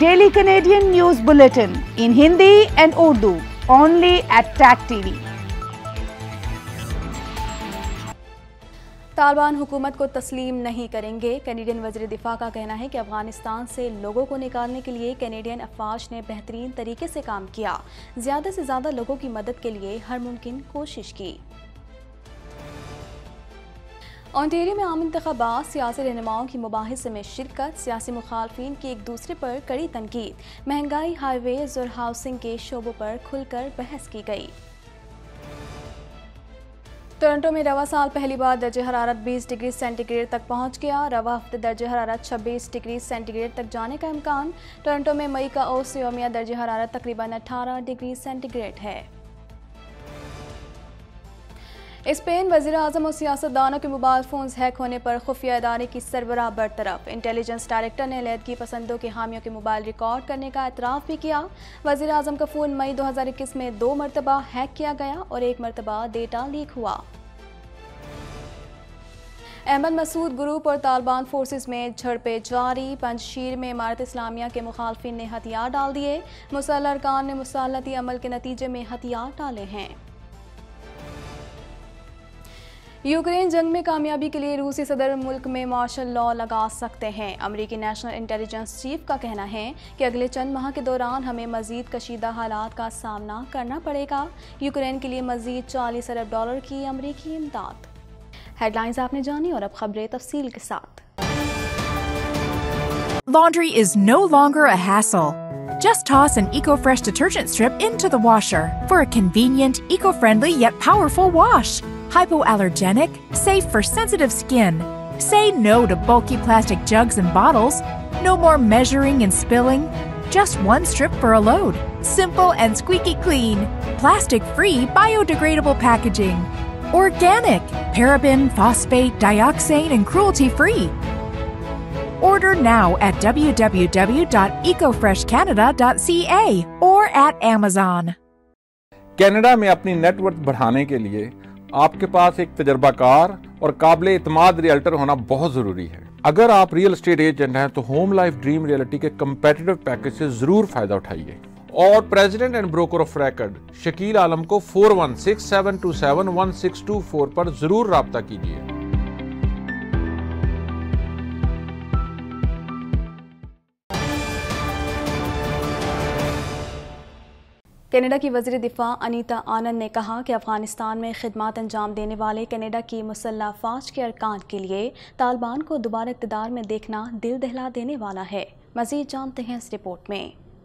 Daily Canadian news bulletin in Hindi and Urdu only at Tag TV Taliban हुकूमत को तस्लीम नहीं करेंगे कैनेडियन वजर दिफा का कहना है कि अफगानिस्तान से लोगों को निकालने के लिए कैनेडियन अफवाज ने बेहतरीन तरीके से काम किया ज़्यादा से ज़्यादा लोगों की मदद के लिए हर मुमकिन कोशिश की ऑनटेरियो में आम इंतबात सियासी रहनुमाओं की मुबाहसे में शिरकत सियासी मुखालफी की एक दूसरे पर कड़ी तनकीद महंगाई हाईवेज और हाउसिंग के शोबों पर खुलकर बहस की गई टोरंटो में रवा साल पहली बार दर्ज हरारत 20 डिग्री सेंटीग्रेड तक पहुंच गया रवा हफ्ते दर्ज हरारत 26 डिग्री सेंटीग्रेड तक जाने का इम्कान टोरंटो में मई का औसत योमिया दर्ज हरारत तकरीबन 18 डिग्री सेंटीग्रेड है स्पेन वजी अजम और सियासतदानों के मोबाइल फोन हैक होने पर खुफिया इदारे की सरबराह बरतरफ इंटेलिजेंस डायरेक्टर ने लैदगी पसंदों के हामियों के मोबाइल रिकॉर्ड करने का एतराफ़ भी किया वजी अजम का फ़ोन मई दो हज़ार इक्कीस में दो मरतबा हैक किया गया और एक मरतबा डेटा लीक हुआ अहमद मसूद ग्रुप और तालिबान फोर्सेस में झड़पें जारी पंजशीर में इमारत इस्लामिया के मुखालफन ने हथियार डाल दिए मुसल अरकान ने मुसलती अमल के नतीजे में हथियार डाले हैं यूक्रेन जंग में कामयाबी के लिए रूसी सदर मुल्क में मार्शल लॉ लगा सकते हैं अमरीकी नेशनल इंटेलिजेंस चीफ का कहना है कि अगले चंद माह के दौरान हमें मजीद कशीदा हालात का सामना करना पड़ेगा यूक्रेन के लिए मजीद चालीस अरब डॉलर की अमरीकी इमदाद हेडलाइंस आपने जानी और अब खबरें तफसील के साथ Laundry is no longer a hassle. Just toss an EcoFresh detergent strip into the washer for a convenient, eco-friendly yet powerful wash. hypoallergenic, safe for sensitive skin. Say no to bulky plastic jugs and bottles. No more measuring and spilling. Just one strip for a load. Simple and squeaky clean. Plastic free, biodegradable packaging. Organic, paraben, phosphate, dioxane, and cruelty free. Order now at www.ecofreshcanada.ca or at Amazon. Canada में अपनी net worth बढ़ाने के लिए आपके पास एक तजर्बाकार और काबिल इतमाद realtor होना बहुत ज़रूरी है अगर आप रियल स्टेट एजेंट हैं तो होम लाइफ ड्रीम रियलिटी के कम्पेटेटिव पैकेज से ज़रूर फ़ायदा उठाइए और president and broker of record Shakeel Alam को four one six seven two seven one six two four पर ज़रूर रबता कीजिए कनाडा की वजी दिफा अनीता आनंद ने कहा कि अफगानिस्तान में खदमात अंजाम देने वाले कनाडा की मुसल्ह फाज के अरकान के लिए तालिबान को दोबारा इकतदार में देखना दिल दहला देने वाला है मजीद जानते हैं इस रिपोर्ट में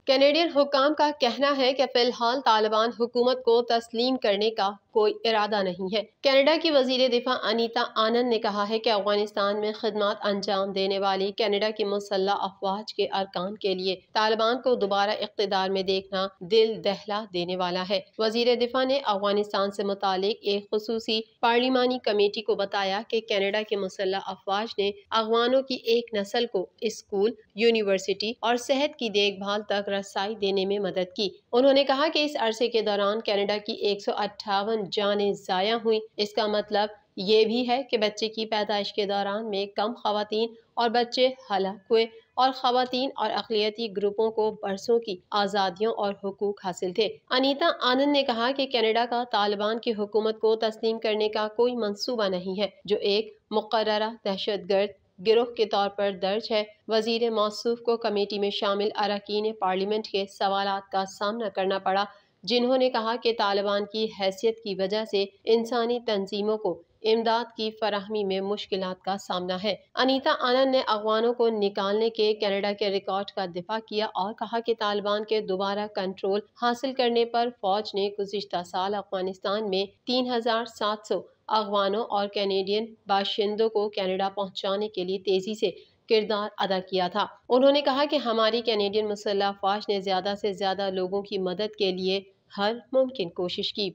कैनेडियन हुकाम का कहना है कि फ़िलहाल तालिबान हुकूमत को तस्लीम करने का कोई इरादा नहीं है कनाडा की वजीर दिफा अनीता आनंद ने कहा है कि अफगानिस्तान में खदमात अंजाम देने वाली कनाडा की मुसल्ह अफवाज के अरकान के लिए तालिबान को दोबारा इकतदार में देखना दिल दहला देने वाला है वजीर दिफा ने अफगानिस्तान से मुतालिक एक खसूसी पार्लिमानी कमेटी को बताया कि कनाडा के मुसल्ह अफवाज ने अफगानों की एक नस्ल को स्कूल यूनिवर्सिटी और सेहत की देखभाल तक रसाई देने में मदद की उन्होंने कहा कि इस अरसे के दौरान कनाडा की एक सौ अट्ठावन जाने ज़ाया हुई इसका मतलब ये भी है कि बच्चे की पैदाइश के दौरान में कम खातन और बच्चे हलाक हुए और खातन और अकलीती ग्रुपों को बरसों की आज़ादियों और हकूक हासिल थे अनीता आनंद ने कहा कि कनाडा का तालिबान की हुकूमत को तस्लीम करने का कोई मनसूबा नहीं है जो एक मुकर दहशत गर्द गिरोह के तौर पर दर्ज है वजीर मौसू को कमेटी में शामिल अरकान पार्लियामेंट के सवाल का सामना करना पड़ा जिन्होंने कहा कि तालिबान की हैसियत की वजह से इंसानी तंजीमों को इमदाद की फरहमी में मुश्किल का सामना है अनीता आनंद ने अफगानों को निकालने के कनाडा के रिकॉर्ड का दिफा किया और कहा कि तालिबान के दोबारा कंट्रोल हासिल करने पर फौज ने गुजशत साल अफगानिस्तान में तीन हजार सात सौ अफगानों और कैनेडियन बाशिंदों को कैनेडा पहुँचाने के लिए तेजी से किरदार अदा किया था उन्होंने कहा कि हमारी कैनेडियन मुसल्ह फौज ने ज़्यादा से ज़्यादा लोगों की मदद के लिए हर मुमकिन कोशिश की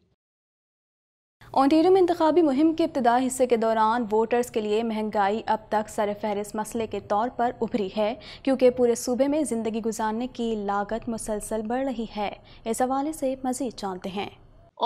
ओंटेरियो में इंतबी मुहिम के इब्तदा हिस्से के दौरान वोटर्स के लिए महंगाई अब तक सर फहरिस्त मसले के तौर पर उभरी है क्योंकि पूरे सूबे में ज़िंदगी गुजारने की लागत मुसलसल बढ़ रही है इस हवाले से मज़ीद जानते हैं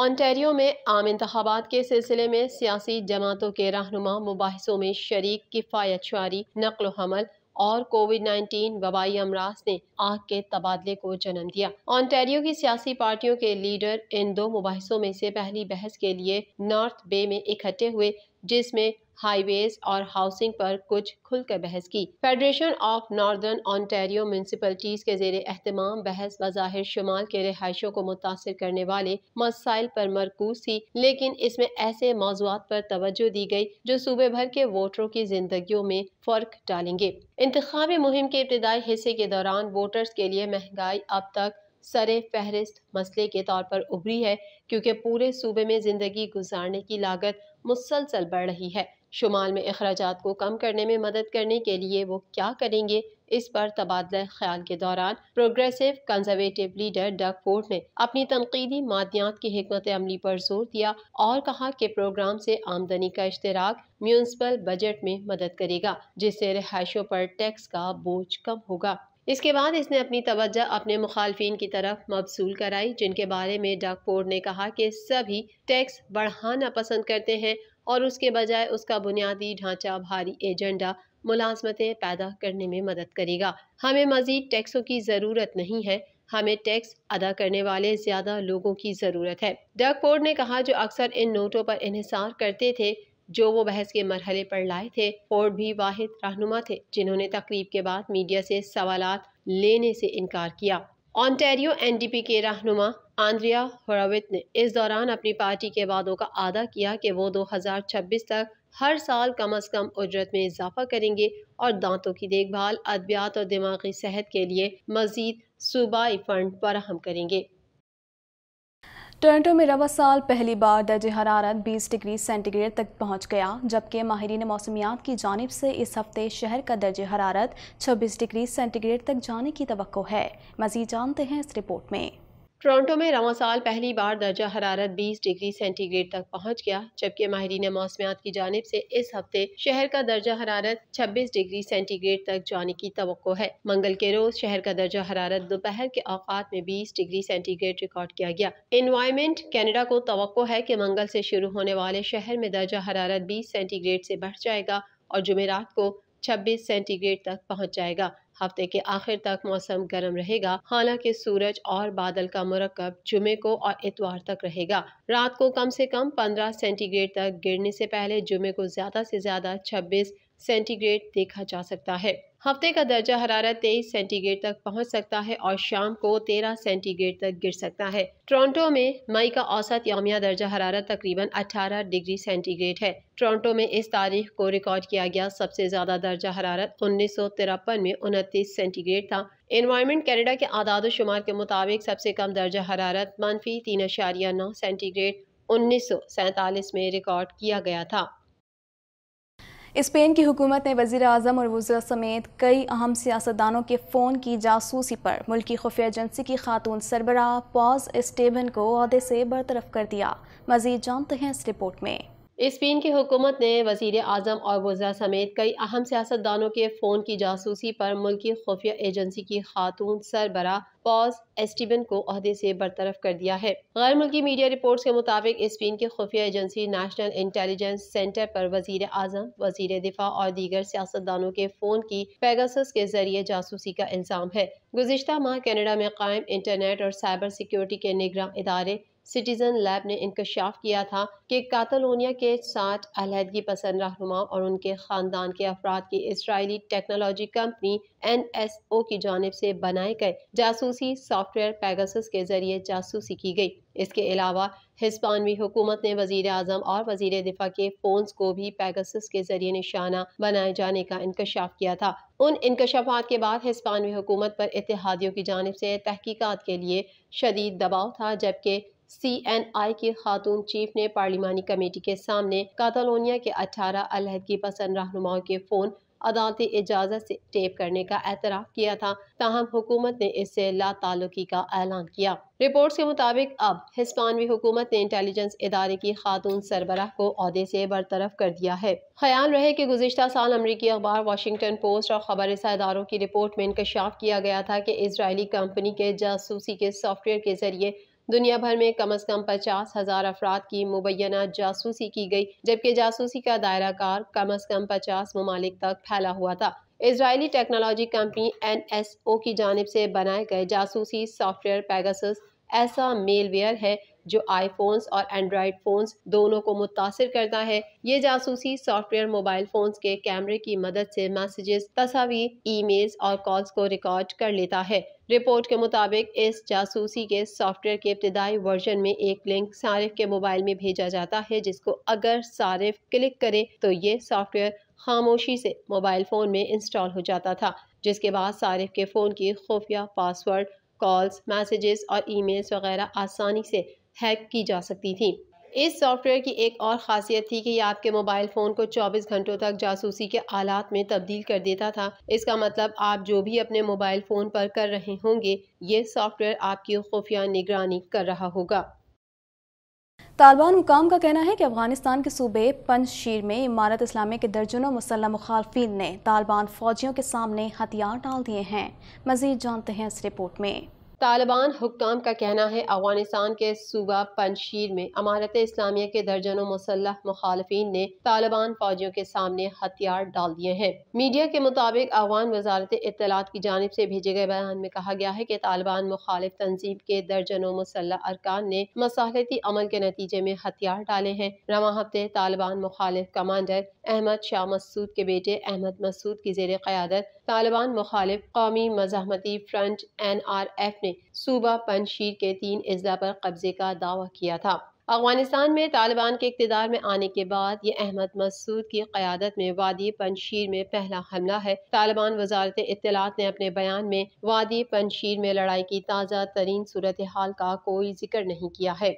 ओंटेरियो में आम इंतबात के सिलसिले में सियासी जमातों के रहनुमा मुबासों में शरीक किफ़ायत शारी नकल हमल और कोविड 19 वबाई अमराज ने आग के तबादले को जन्म दिया ऑन्टेरियो की सियासी पार्टियों के लीडर इन दो मुबासों में से पहली बहस के लिए नॉर्थ बे में इकट्ठे हुए जिसमें हाईवेज और हाउसिंग पर कुछ खुलकर बहस की federation of northern Ontario municipalities के जेर अहतमाम बहस बाहिर शुमाल के रहायशों को मुतासर करने वाले मसाइल पर मरकूज थी लेकिन इसमें ऐसे मौजूद पर तोज्जो दी गई जो सूबे भर के वोटरों की जिंदगियों में फ़र्क डालेंगे इंतवी मुहिम के इब्तदाई हिस्से के दौरान वोटर्स के लिए महंगाई अब तक सर फहरिस्त मसले के तौर पर उभरी है क्योंकि पूरे सूबे में ज़िंदगी गुजारने की लागत मुसलसल बढ़ रही है शुमाल में अखराज को कम करने में मदद करने के लिए वो क्या करेंगे इस पर तबादला ख्याल के दौरान progressive conservative leader Doug Ford ने अपनी तनकीदी मादियात की हमत अमली पर जोर दिया और कहा कि प्रोग्राम से आमदनी का इश्तराक म्यूनसिपल बजट में मदद करेगा जिससे रिहायशों पर टैक्स का बोझ कम होगा इसके बाद इसने अपनी तवज्जा अपने मुखालफन की तरफ मबसूल कराई जिनके बारे में डाकपोर्ड ने कहा कि सभी टैक्स बढ़ाना पसंद करते हैं और उसके बजाय उसका बुनियादी ढांचा भारी एजेंडा मुलाजमतें पैदा करने में मदद करेगा हमें मज़ीद टैक्सों की ज़रूरत नहीं है हमें टैक्स अदा करने वाले ज़्यादा लोगों की ज़रूरत है डकपोर्ड ने कहा जो अक्सर इन नोटों पर इहसार करते थे जो वो बहस के मरहले पर लाए थे फोर्ड भी वाहिद रहनुमा थे जिन्होंने तकरीब के बाद मीडिया से सवाल लेने से इनकार किया डी एनडीपी के रहनुमा आंद्रिया होरावित ने इस दौरान अपनी पार्टी के वादों का आदा किया कि वो छब्बीस तक हर साल कम अज कम उजरत में इजाफा करेंगे और दांतों की देखभाल अद्वियात और दिमागी सेहत के लिए मजीद सूबाई फंड फराहम करेंगे टोरंटो में रवा साल पहली बार दर्ज हरारत 20 डिग्री सेंटीग्रेड तक पहुंच गया जबकि माहरीन मौसमियात की जानब से इस हफ्ते शहर का दर्ज हरारत 26 डिग्री सेंटीग्रेड तक जाने की तो है मजीद जानते हैं इस रिपोर्ट में टोरंटो में रवा साल पहली बार दर्जा हरारत 20 डिग्री सेंटीग्रेड तक पहुंच गया जबकि माहरीन मौसमियात की जानब से इस हफ्ते शहर का दर्जा हरारत 26 डिग्री सेंटीग्रेड तक जाने की तो है मंगल के रोज शहर का दर्जा हरारत दोपहर के औकात में 20 डिग्री सेंटीग्रेड रिकॉर्ड किया गया इन्वायरमेंट कैनेडा को तो है की मंगल से शुरू होने वाले शहर में दर्जा हरारत बीस सेंटीग्रेड से बढ़ जाएगा और जुमेरात को छब्बीस सेंटीग्रेड तक पहुँच जाएगा हफ्ते के आखिर तक मौसम गर्म रहेगा हालांकि सूरज और बादल का मरकब जुमे को और इतवार तक रहेगा रात को कम से कम 15 सेंटीग्रेड तक गिरने से पहले जुमे को ज्यादा से ज्यादा 26 सेंटीग्रेड देखा जा सकता है हफ्ते का दर्जा हरारत तेईस सेंटीग्रेड तक पहुंच सकता है और शाम को तेरह सेंटीग्रेड तक गिर सकता है टोरंटो में मई का औसत यौमिया दर्जा हरारत तकरीबन 18 डिग्री सेंटीग्रेड है टोरंटो में इस तारीख को रिकॉर्ड किया गया सबसे ज़्यादा दर्जा हरारत उन्नीस में उनतीस सेंटीग्रेड था इन्वायरमेंट कैनेडा के आदाद शुमार के मुताबिक सबसे कम दर्जा हरारत मनफी तीन सेंटीग्रेड उन्नीस में रिकॉर्ड किया गया था स्पेन की हुकूमत ने वजी अजम और वजरा समेत कई अहम सियासतदानों के फ़ोन की जासूसी पर मुल्की खुफिया एजेंसी की खातून सरबराह पॉज स्टेबन को अहदे से बरतरफ कर दिया मजीद जानते हैं इस रिपोर्ट में स्पेन की हुकूमत ने वजीर अजम और वजरा समेत कई अहम सियासतदानों के फ़ोन की जासूसी पर मुल्की खुफिया एजेंसी की खातून सरबरा पॉज एस्टिबन को अहदे से बरतरफ कर दिया है गैर मुल्की मीडिया रिपोर्ट्स के मुताबिक स्पेन की खुफिया एजेंसी नेशनल इंटेलिजेंस सेंटर पर वजीर अजम वजीर दिफा और दीगर सियासतदानों के फ़ोन की पैगस के जरिए जासूसी का इल्ज़ाम है गुजशत माह कैनेडा में कायम इंटरनेट और साइबर सिक्योरिटी के निगरान इदारे सिटीज़न लैब ने इंकशाफ किया था कि कातलोनिया के साथ अलहदगी पसंद रहनुमा और उनके ख़ानदान के अफराद की इसराइली technology company N S O की जानब से बनाए गए जासूसी सॉफ्टवेयर पैगासस के जरिए जासूसी की गई इसके अलावा हिस्पानवी हुकूमत ने वजीर अजम और वजीर दिफा के फोन को भी पैगासस के जरिए निशाना बनाए जाने का इंकशाफ किया था उन इंकशाफात के बाद हिस्पानवी हुकूमत पर इतिहादियों की जानब से तहकीकत के लिए शदीद दबाव था जबकि सी एन आई की खातून चीफ ने पार्लिमानी कमेटी के सामने कातालोनिया के अठारह अलहदगी पसंद रहनुमाओं के फ़ोन अदालती इजाज़त से टेप करने का एतराफ़ किया था ताहम हुकूमत ने इससे लातालुकी का ऐलान किया रिपोर्ट्स के मुताबिक अब हिस्पानवी हुकूमत ने इंटेलिजेंस इदारे की खातून सरबराह को अहदे से बरतरफ कर दिया है ख्याल रहे कि गुजशत साल अमरीकी अखबार वाशिंगटन पोस्ट और खबर इदारों की रिपोर्ट में इंकशाफ किया गया था कि इसराइली कंपनी के जासूसी के सॉफ्टवेयर के जरिए दुनिया भर में कम अज कम पचास हजार अफराद की मुबैना जासूसी की गई जबकि जासूसी का दायरा कार कम अज कम पचास ममालिक तक फैला हुआ था इसराइली technology company N S O की जानब से बनाए गए जासूसी सॉफ्टवेयर पैगस ऐसा मेलवेयर है जो आईफोन्स और एंड्रॉयड फ़ोन्स दोनों को मुतासर करता है ये जासूसी सॉफ्टवेयर मोबाइल फ़ोन्स के कैमरे की मदद से मैसेजेस तस्वीर ईमेल्स और कॉल्स को रिकॉर्ड कर लेता है रिपोर्ट के मुताबिक इस जासूसी के सॉफ्टवेयर के इब्तदाई वर्जन में एक लिंक सारिफ के मोबाइल में भेजा जाता है जिसको अगर सारिफ क्लिक करे तो ये सॉफ्टवेयर खामोशी से मोबाइल फ़ोन में इंस्टॉल हो जाता था जिसके बाद सारिफ के फ़ोन की खुफिया पासवर्ड कॉल्स मैसेजेस और ईमेल्स वगैरह आसानी से हैक की जा सकती थी इस सॉफ्टवेयर की एक और खासियत थी कि यह आपके मोबाइल फ़ोन को 24 घंटों तक जासूसी के आलात में तब्दील कर देता था इसका मतलब आप जो भी अपने मोबाइल फ़ोन पर कर रहे होंगे ये सॉफ्टवेयर आपकी खुफिया निगरानी कर रहा होगा तालिबान हुकाम का कहना है कि अफगानिस्तान के सूबे पंजशीर में इमारत इस्लामी के दर्जनों मुसलम मुखालफी ने तालिबान फौजियों के सामने हथियार डाल दिए हैं मजीद जानते हैं इस रिपोर्ट में तालिबान हुकाम का कहना है अफगानिस्तान के सूबा पंशीर में अमारत इस्लामिया के दर्जनों मुसलह मुखालफी ने तालिबान फौजियों के सामने हथियार डाल दिए हैं मीडिया के मुताबिक अफगान वजारत इतलात की जानब ऐसी भेजे गए बयान में कहा गया है की तालिबान मुखालिफ तंजीम के दर्जनों मुसलह अरकान ने मसालती अमल के नतीजे में हथियार डाले हैं रवा हफ्ते तालिबान मुखालिफ कमांडर अहमद शाह मसूद के बेटे अहमद मसूद की जेर क्यादत तालिबान मुखालिफ कौमी मजामती फ्रंट एन आर एफ ने सूबा पनशीर के तीन अजला पर कब्जे का दावा किया था अफगानिस्तान में तालिबान के इकतदार में आने के बाद ये अहमद मसूद की क्यादत में वादी पनशीर में पहला हमला है तालिबान वजारत इतलात ने अपने बयान में वादी पनशीर में लड़ाई की ताज़ा तरीन सूरत हाल का कोई जिक्र नहीं किया है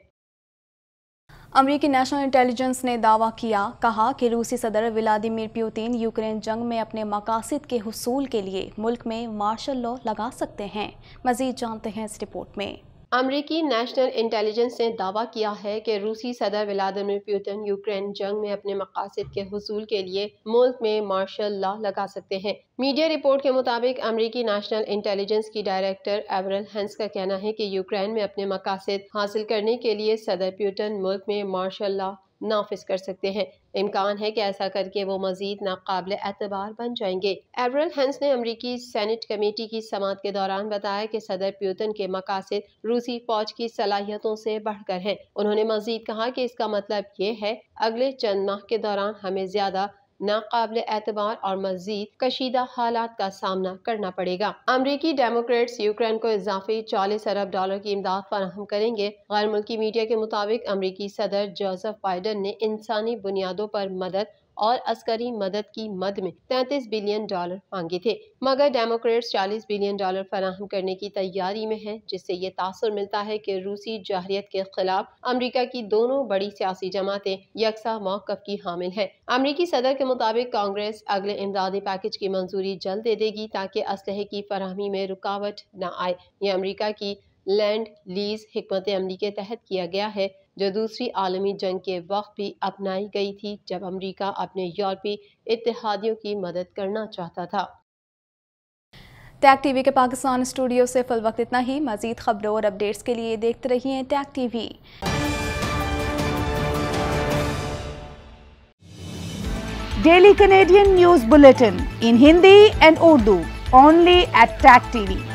अमरीकी नेशनल इंटेलिजेंस ने दावा किया कहा कि रूसी सदर व्लादिमिर प्यूतिन यूक्रेन जंग में अपने मकासद के हसूल के लिए मुल्क में मार्शल लॉ लगा सकते हैं मजीद जानते हैं इस रिपोर्ट में अमरीकी नेशनल इंटेलिजेंस ने दावा किया है कि रूसी सदर व्लादिमिर पुतिन यूक्रेन जंग में अपने मकासद के हसूल के लिए मुल्क में मार्शल लॉ लगा सकते हैं मीडिया रिपोर्ट के मुताबिक अमरीकी नेशनल इंटेलिजेंस की डायरेक्टर एवरल हेंस का कहना है कि यूक्रेन में अपने मकासद हासिल करने के लिए सदर प्यूटन मुल्क में मार्शल लॉ नाफिज कर सकते हैं इम्कान है कि ऐसा करके वो मजीद नाकबिल एतबार बन जाएंगे एवरल हेंस ने अमरीकी सैनेट कमेटी की समात के दौरान बताया कि सदर प्यूतन के मकासद रूसी फौज की सलाहियतों से बढ़कर हैं उन्होंने मजीद कहा कि इसका मतलब ये है अगले चंद माह के दौरान हमें ज्यादा नाकबिल एतबार और मजीद कशीदा हालात का सामना करना पड़ेगा अमरीकी डेमोक्रेट्स यूक्रेन को इजाफी चालीस अरब डॉलर की इमदाद फराहम करेंगे गैर मुल्की मीडिया के मुताबिक अमरीकी सदर जोसफ बाइडन ने इंसानी बुनियादों पर मदद और अस्करी मदद की मद में 33 बिलियन डॉलर मांगे थे मगर डेमोक्रेट्स 40 बिलियन डॉलर फराहम करने की तैयारी में हैं जिससे ये तासर मिलता है कि रूसी जहरीत के खिलाफ अमेरिका की दोनों बड़ी सियासी जमातें यकसा मौकफ की हामिल हैं अमरीकी सदर के मुताबिक कांग्रेस अगले इमदादी पैकेज की मंजूरी जल्द दे देगी ताकि असलहे की फरहमी में रुकावट न आए ये अमरीका की लैंड लीज हमत अमली के तहत किया गया है जो दूसरी आलमी जंग के वक्त भी अपनाई गई थी जब अमरीका अपने यूरोपी इतिहादियों की मदद करना चाहता था टैग टीवी के पाकिस्तान स्टूडियो से फिल वक्त इतना ही मजीद खबरों और अपडेट्स के लिए देखते रहिए Tag TV daily Canadian news bulletin in Hindi and Urdu only at Tag TV